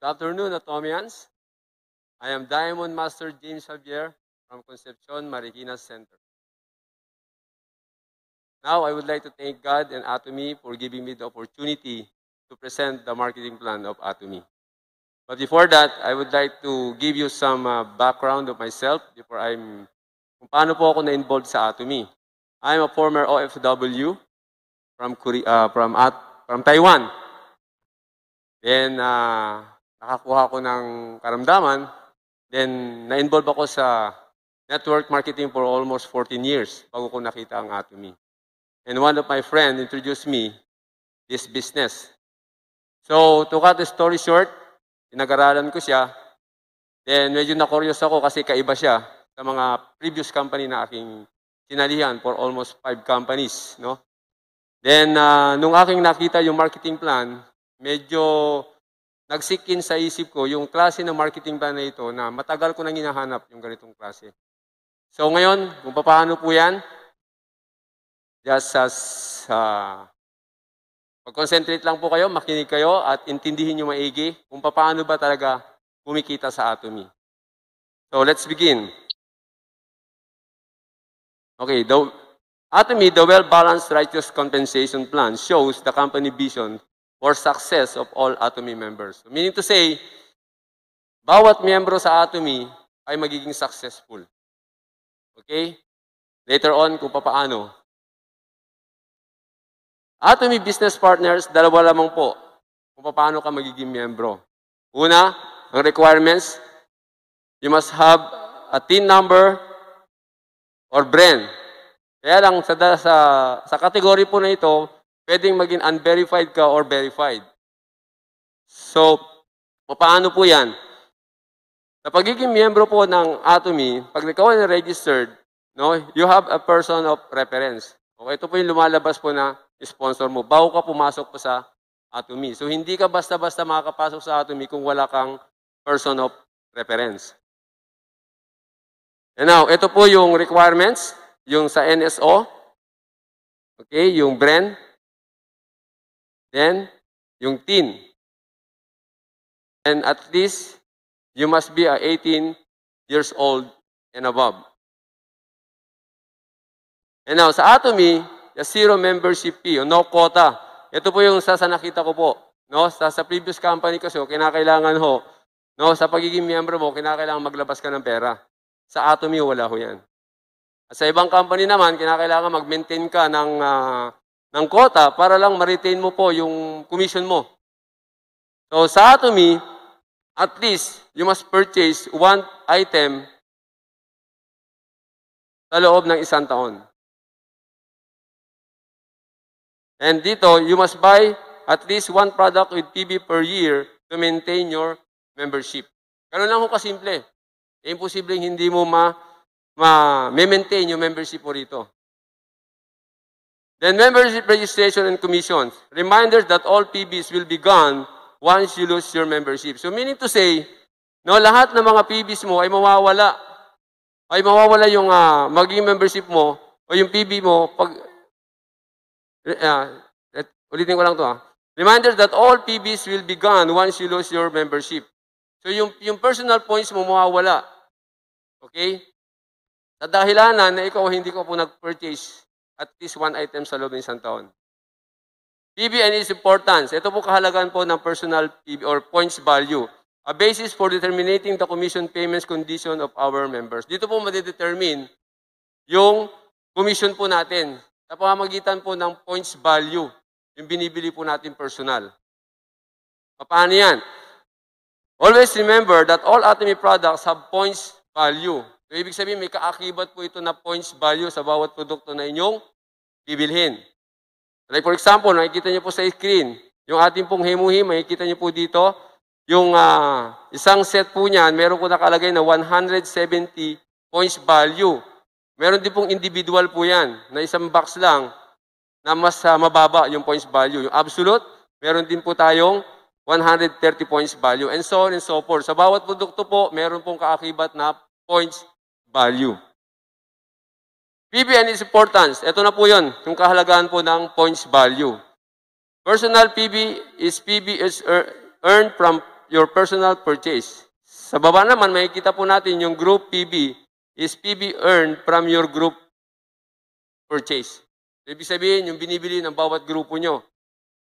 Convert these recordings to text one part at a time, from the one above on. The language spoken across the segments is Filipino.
Good afternoon, Atomians. I am Diamond Master James Javier from Concepcion Marikina Center. Now, I would like to thank God and Atomy for giving me the opportunity to present the marketing plan of Atomy. But before that, I would like to give you some uh, background of myself before I'm kung paano po ako na-involved sa Atomy. I'm a former OFW from Korea, uh, from at, from Taiwan. Then uh, nakakuha ko ng karamdaman. Then, na-involve ako sa network marketing for almost 14 years bago ko nakita ang Atomy. And one of my friend introduced me this business. So, to cut the story short, pinag-aralan ko siya. Then, medyo na-curious ako kasi kaiba siya sa mga previous company na aking sinalihan for almost five companies, no? Then, uh, nung aking nakita yung marketing plan, medyo nagsikin sa isip ko yung klase ng marketing plan na ito na matagal ko nang hinahanap yung ganitong klase. So ngayon, kung paano po yan, just as uh, mag-concentrate lang po kayo, makinig kayo at intindihin nyo maigi kung paano ba talaga kumikita sa Atomy. So let's begin. Okay, the Atomy, the well-balanced righteous compensation plan shows the company vision or success of all Atomy members. So, meaning to say, bawat miyembro sa Atomy ay magiging successful. Okay? Later on, kung papaano. Atomy Business Partners, dalawa lamang po kung paano ka magiging miyembro. Una, ang requirements, you must have a TIN number or brand. Kaya lang, sa, sa, sa category po na ito, Pwedeng maging unverified ka or verified. So, paano po yan? Sa pagiging miyembro po ng Atomy, pag ikaw ay registered, no, you have a person of reference. Okay, ito po yung lumalabas po na sponsor mo. Bago ka pumasok po sa Atomy. So, hindi ka basta-basta makakapasok sa Atomy kung wala kang person of reference. And now, ito po yung requirements, yung sa NSO, okay, yung brand, Then, yung teen. And at least, you must be 18 years old and above. And now, sa Atomy, the zero membership fee, no quota. Ito po yung sasa nakita ko po. No? Sa, sa previous company kasi, oh, kinakailangan ho, no? sa pagiging miyembro mo, kinakailangan maglabas ka ng pera. Sa Atomy, wala ho yan. At sa ibang company naman, kinakailangan mag-maintain ka ng uh, ng quota para lang ma-retain mo po yung commission mo. So sa Atomy, at least you must purchase one item sa loob ng isang taon. And dito, you must buy at least one product with PB per year to maintain your membership. Ganun lang ho kasimple. E, imposibleng hindi mo ma, ma-maintain yung membership mo rito. Then membership registration and commissions. Reminders that all PBs will be gone once you lose your membership. So meaning to say, no, lahat ng mga PBs mo ay mawawala. Ay mawawala yung uh, maging membership mo o yung PB mo pag... Uh, ulitin ko lang to ha. Uh. Reminders that all PBs will be gone once you lose your membership. So yung, yung personal points mo mawawala. Okay? Sa dahilanan na ikaw hindi ko po nag-purchase at least one item sa loob ng isang taon. PB and its importance. Ito po kahalagan po ng personal PB or points value. A basis for determining the commission payments condition of our members. Dito po madidetermine yung commission po natin sa pamamagitan po ng points value, yung binibili po natin personal. Paano yan? Always remember that all Atomy products have points value. So, ibig sabihin, may kaakibat po ito na points value sa bawat produkto na inyong bibilhin. Like for example, nakikita niyo po sa screen, yung ating pong hemuhi, makikita niyo po dito, yung uh, isang set po niyan, meron po nakalagay na 170 points value. Meron din pong individual po yan, na isang box lang, na mas uh, mababa yung points value. Yung absolute, meron din po tayong 130 points value, and so on and so forth. Sa bawat produkto po, meron pong kaakibat na points value. PB is its importance. Ito na po yon, yung kahalagahan po ng points value. Personal PB is PB is earned from your personal purchase. Sa baba naman, makikita po natin yung group PB is PB earned from your group purchase. Ibig sabihin, yung binibili ng bawat grupo nyo.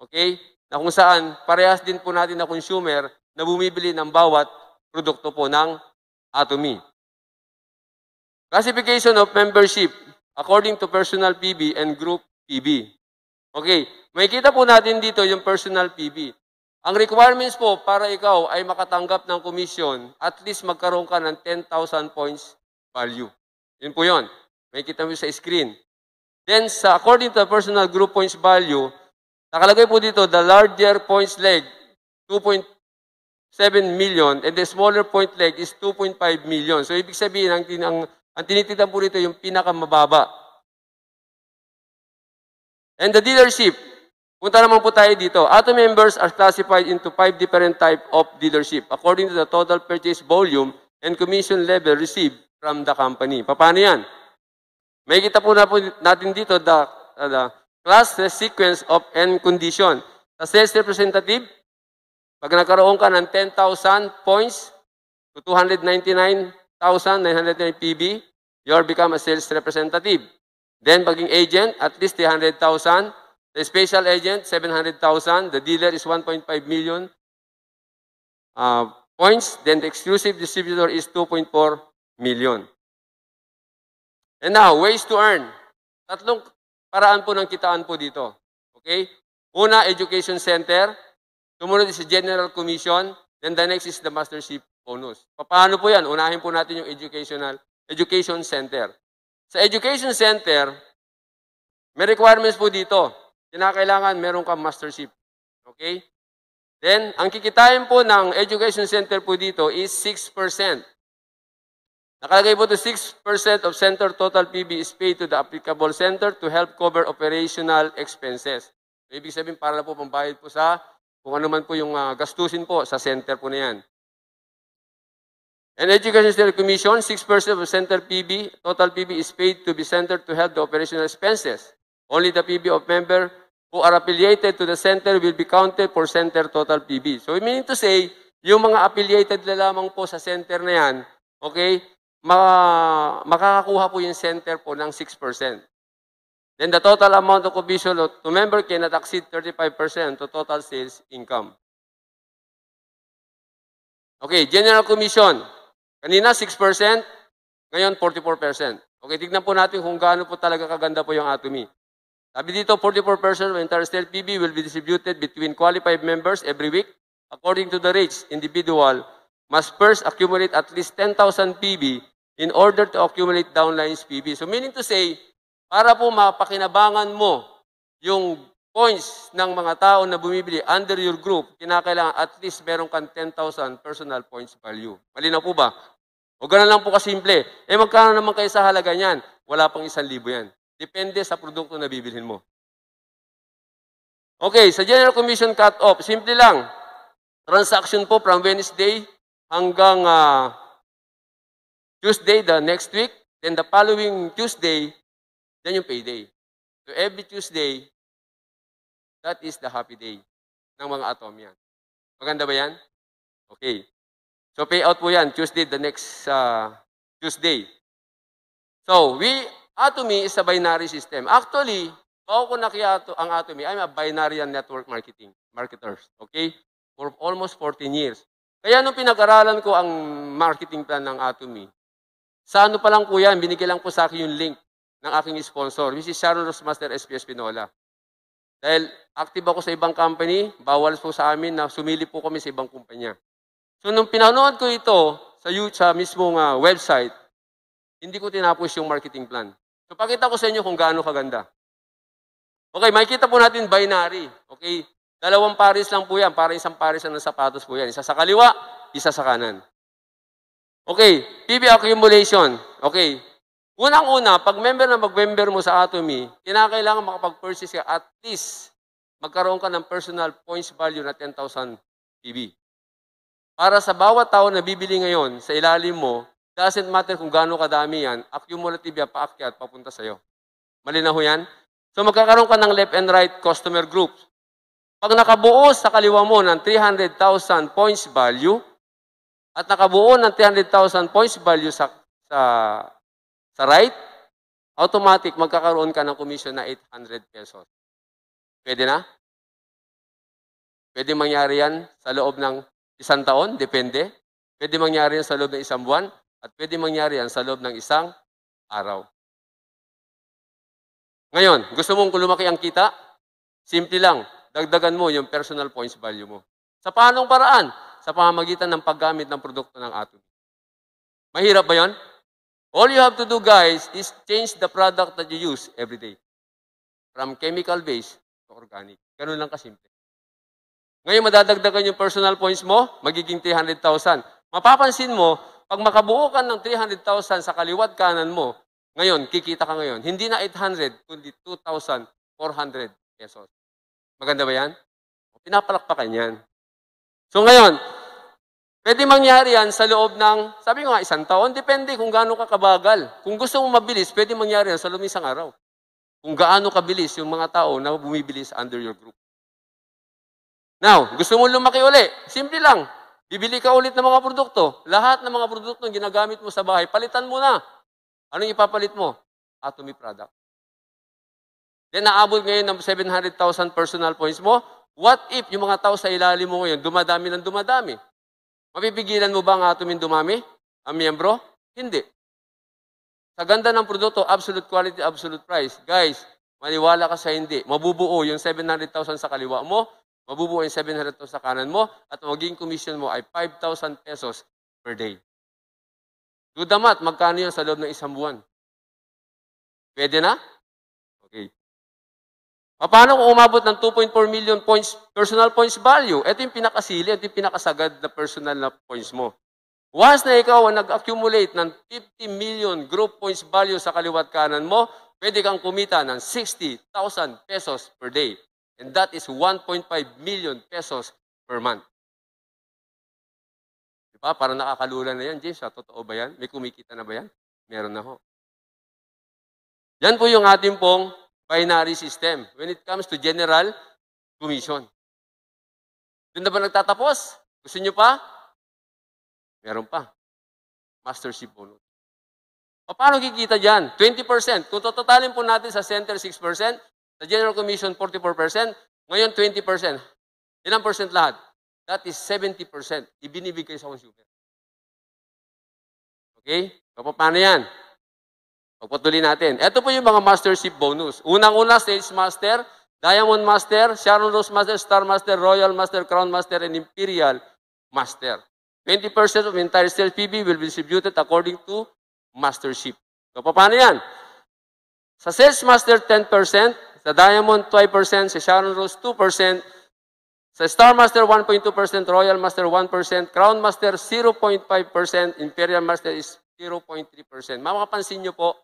Okay? Na kung saan, parehas din po natin na consumer na bumibili ng bawat produkto po ng Atomy. Classification of membership according to personal PB and group PB. Okay, makikita po natin dito yung personal PB. Ang requirements po para ikaw ay makatanggap ng commission, at least magkaroon ka ng 10,000 points value. Yun po yun. Makikita mo sa screen. Then, sa, according to personal group points value, nakalagay po dito, the larger points leg, 2.7 million, and the smaller point leg is 2.5 million. So, ibig sabihin, ang, ang ang tinitignan po rito yung pinakamababa. And the dealership, punta naman po tayo dito. Auto members are classified into five different type of dealership according to the total purchase volume and commission level received from the company. Paano yan? May kita po, na po natin dito the, uh, the class the sequence of end condition. The sales representative, pag nagkaroon ka ng 10,000 points to 299 1,900 PB, you're become a sales representative. Then paging agent, at least 300,000. The special agent, 700,000. The dealer is 1.5 million uh, points. Then the exclusive distributor is 2.4 million. And now, ways to earn. Tatlong paraan po ng kitaan po dito. Okay? Una, education center. Sumunod is general commission. Then the next is the mastership bonus. Paano po yan? Unahin po natin yung educational, education center. Sa education center, may requirements po dito. Kinakailangan meron kang mastership. Okay? Then, ang kikitain po ng education center po dito is 6%. Nakalagay po to 6% of center total PB is paid to the applicable center to help cover operational expenses. So, ibig sabihin, para na po pambayad po sa kung ano man po yung uh, gastusin po sa center po na yan. And Education Standard Commission, 6% of center PB, total PB is paid to be center to help the operational expenses. Only the PB of member who are affiliated to the center will be counted for center total PB. So, we mean to say, yung mga affiliated na lamang po sa center na yan, okay, ma makakakuha po yung center po ng 6%. Then the total amount of commission to member cannot exceed 35% to total sales income. Okay, General Commission. Kanina 6%, ngayon 44%. Okay, tignan po natin kung gaano po talaga kaganda po yung atomy. Sabi dito, 44% of entire state PB will be distributed between qualified members every week according to the rates. Individual must first accumulate at least 10,000 PB in order to accumulate downlines PB. So meaning to say, para po mapakinabangan mo yung points ng mga tao na bumibili under your group, kinakailangan at least meron kang 10,000 personal points value. Malinaw po ba? O ganun lang po kasimple. Eh magkano naman kayo sa halaga niyan? Wala pang isang libo yan. Depende sa produkto na bibilhin mo. Okay, sa General Commission Cut-Off, simple lang. Transaction po from Wednesday hanggang uh, Tuesday the next week. Then the following Tuesday, then yung payday. So every Tuesday, That is the happy day ng mga atom yan. Maganda ba yan? Okay. So pay out po yan, Tuesday, the next uh, Tuesday. So, we, Atomy is a binary system. Actually, bago ko nakiato ang Atomy, I'm a binary network marketing, marketers. Okay? For almost 14 years. Kaya nung pinag-aralan ko ang marketing plan ng Atomy, sa ano pa lang po yan, binigay lang po sa akin yung link ng aking sponsor, which is Sharon Rosmaster SPS Pinola. Dahil active ako sa ibang company, bawal po sa amin na sumili po kami sa ibang kumpanya. So nung pinanood ko ito sa, sa mismong uh, website, hindi ko tinapos yung marketing plan. So pakita ko sa inyo kung gaano kaganda. Okay, makikita po natin binary. Okay, dalawang pares lang po yan. Para isang pares ng sapatos po yan. Isa sa kaliwa, isa sa kanan. Okay, PB accumulation. Okay, Unang-una, pag member na mag-member mo sa Atomy, kinakailangan makapag-purchase ka at least magkaroon ka ng personal points value na 10,000 PB. Para sa bawat tao na bibili ngayon sa ilalim mo, doesn't matter kung gaano kadami yan, accumulative yan, paakyat, papunta sa'yo. Malinaw yan? So magkakaroon ka ng left and right customer groups. Pag nakabuo sa kaliwa mo ng 300,000 points value, at nakabuo ng 300,000 points value sa, sa sa right, automatic magkakaroon ka ng commission na 800 pesos. Pwede na? Pwede mangyari yan sa loob ng isang taon, depende. Pwede mangyari yan sa loob ng isang buwan at pwede mangyari yan sa loob ng isang araw. Ngayon, gusto mong lumaki ang kita? Simple lang, dagdagan mo yung personal points value mo. Sa paanong paraan? Sa pamamagitan ng paggamit ng produkto ng atom. Mahirap ba yon? All you have to do, guys, is change the product that you use every day. From chemical-based to organic. Ganun lang kasimple. Ngayon, madadagdagan yung personal points mo, magiging 300,000. Mapapansin mo, pag makabuo ka ng 300,000 sa kaliwat kanan mo, ngayon, kikita ka ngayon, hindi na 800, kundi 2,400 pesos. Maganda ba yan? Pinapalakpakan yan. So ngayon, Pwede mangyari yan sa loob ng, sabi ko nga, isang taon. Depende kung gaano ka kabagal. Kung gusto mo mabilis, pwede mangyari yan sa loob ng isang araw. Kung gaano kabilis yung mga tao na bumibilis under your group. Now, gusto mo lumaki uli, simple lang. Bibili ka ulit ng mga produkto. Lahat ng mga produkto na ginagamit mo sa bahay, palitan mo na. Anong ipapalit mo? Atomy product. Then naabot ngayon ng 700,000 personal points mo. What if yung mga tao sa ilalim mo ngayon, dumadami ng dumadami? Mapipigilan mo ba ang atumin dumami? Ang miyembro? Hindi. Sa ganda ng produkto, absolute quality, absolute price. Guys, maniwala ka sa hindi. Mabubuo yung 700,000 sa kaliwa mo, mabubuo yung 700,000 sa kanan mo, at magiging commission mo ay 5,000 pesos per day. Do the math, magkano yun sa loob ng isang buwan? Pwede na? Okay. Paano kung umabot ng 2.4 million points, personal points value? Ito yung pinakasili, ito yung pinakasagad na personal na points mo. Once na ikaw ang nag-accumulate ng 50 million group points value sa kaliwat kanan mo, pwede kang kumita ng 60,000 pesos per day. And that is 1.5 million pesos per month. Diba? Parang nakakalula na yan, James. Ha? Totoo ba yan? May kumikita na ba yan? Meron na ho. Yan po yung ating pong binary system when it comes to general commission. Doon na ba nagtatapos? Gusto nyo pa? Meron pa. Mastership bonus. O paano kikita dyan? 20%. Kung totalin po natin sa center 6%, sa general commission 44%, ngayon 20%. Ilang percent lahat? That is 70% ibinibigay sa consumer. Okay? So, paano yan? Pagpatuloy natin. Ito po yung mga mastership bonus. Unang-una, Stage Master, Diamond Master, Sharon Rose Master, Star Master, Royal Master, Crown Master, and Imperial Master. 20% of entire sales PB will be distributed according to mastership. So, paano yan? Sa sales master, 10%. Sa diamond, 12%. Sa Sharon Rose, 2%. Sa star master, 1.2%. Royal master, 1%. Crown master, 0.5%. Imperial master is 0.3%. Mamapansin nyo po,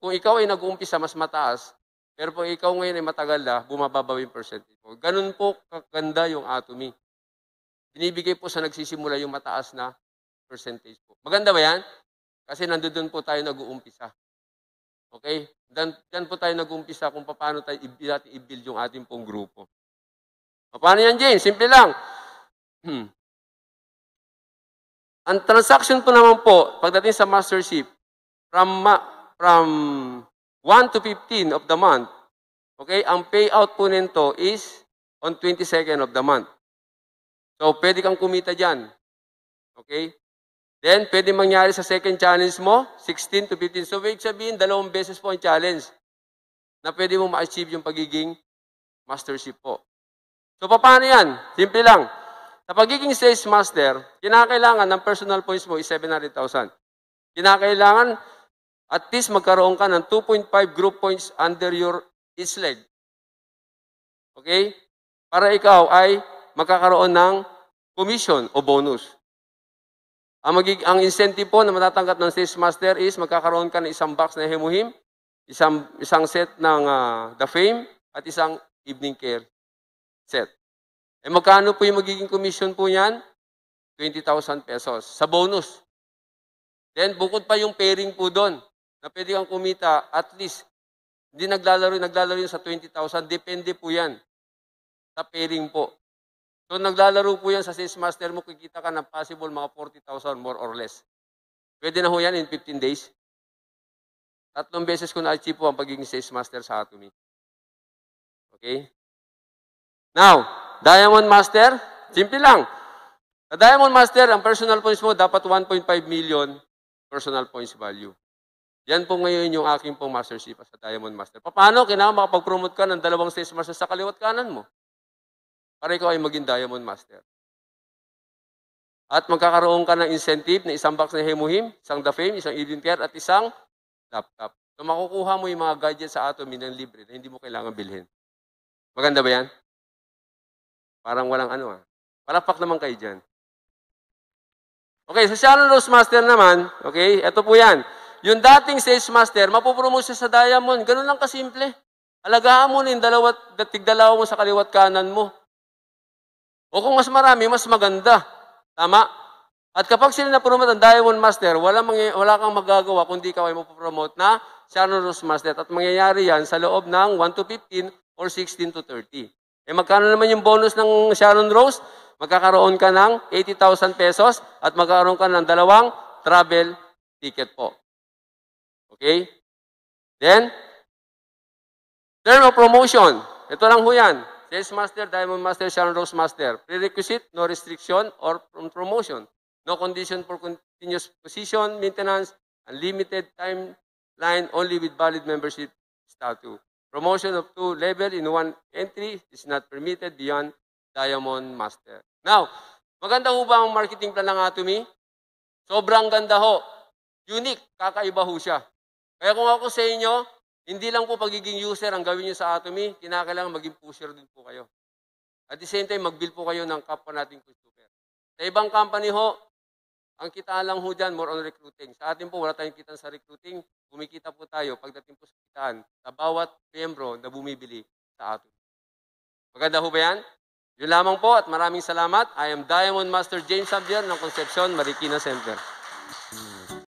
kung ikaw ay nag-uumpisa mas mataas, pero kung ikaw ngayon ay matagal na, bumababa yung percentage mo. Ganun po kaganda yung atomy. Binibigay po sa nagsisimula yung mataas na percentage po. Maganda ba yan? Kasi nandoon po tayo nag-uumpisa. Okay? Dan, po tayo nag-uumpisa kung paano tayo natin i-build yung ating pong grupo. Paano yan, Jane? Simple lang. Hmm. Ang transaction po naman po, pagdating sa mastership, from ma from 1 to 15 of the month. Okay, ang payout po nito is on 22nd of the month. So, pwede kang kumita dyan. Okay? Then, pwede mangyari sa second challenge mo, 16 to 15. So, wait sabihin, dalawang beses po ang challenge na pwede mo ma-achieve yung pagiging mastership po. So, paano yan? Simple lang. Sa pagiging sales master, kinakailangan ng personal points mo is 700,000. Kinakailangan at least magkaroon ka ng 2.5 group points under your each leg. Okay? Para ikaw ay magkakaroon ng commission o bonus. Ang, magig ang incentive po na matatanggap ng stage master is magkakaroon ka ng isang box na hemohim, isang, isang set ng uh, the fame, at isang evening care set. E magkano po yung magiging commission po niyan? 20,000 pesos sa bonus. Then bukod pa yung pairing po doon na pwede kang kumita at least, hindi naglalaro, naglalaro yun sa 20,000, depende po yan sa pairing po. So naglalaro po yan sa sales master mo, kikita ka ng possible mga 40,000 more or less. Pwede na ho yan in 15 days. Tatlong beses ko na-achieve po ang pagiging sales master sa Atomy. Okay? Now, Diamond Master, simple lang. Sa Diamond Master, ang personal points mo dapat 1.5 million personal points value. Yan po ngayon yung aking pong mastership sa Diamond Master. Paano kailangan makapag-promote ka ng dalawang sales master sa kaliwat kanan mo? Para ikaw ay maging Diamond Master. At magkakaroon ka ng incentive na isang box na Hemuhim, isang The Fame, isang Eden Care, at isang laptop. So makukuha mo yung mga gadgets sa Atomy ng libre na hindi mo kailangan bilhin. Maganda ba yan? Parang walang ano ah. Palakpak naman kayo dyan. Okay, sa Shallow Rose Master naman, okay, ito po yan. Yung dating sales master, mapupromote siya sa diamond. Ganun lang kasimple. Alagaan mo na yung dalawat, tigdalawa mo sa kaliwat kanan mo. O kung mas marami, mas maganda. Tama? At kapag sila na-promote ang diamond master, wala, mangy- wala kang magagawa kundi ikaw ay mapopromote na Sharon's master. At mangyayari yan sa loob ng 1 to 15 or 16 to 30. Eh magkano naman yung bonus ng Sharon Rose? Magkakaroon ka ng 80,000 pesos at magkakaroon ka ng dalawang travel ticket po. Okay? Then, term of promotion. Ito lang ho yan. Sales Master, Diamond Master, Sharon Rose Master. Prerequisite, no restriction or promotion. No condition for continuous position, maintenance, unlimited timeline only with valid membership status. Promotion of two level in one entry is not permitted beyond Diamond Master. Now, maganda ho ba ang marketing plan ng Atomy? Sobrang ganda ho. Unique. Kakaiba ho siya. Kaya kung ako sa inyo, hindi lang po pagiging user ang gawin nyo sa Atomy, kinakailangan maging pusher din po kayo. At the same time, mag-build po kayo ng kapwa nating consumer. Sa ibang company ho, ang kita lang ho dyan, more on recruiting. Sa atin po, wala tayong kitaan sa recruiting. Kumikita po tayo pagdating po sa kitaan sa bawat membro na bumibili sa atin. Maganda ho ba yan? Yun lamang po at maraming salamat. I am Diamond Master James Sabier ng Concepcion Marikina Center.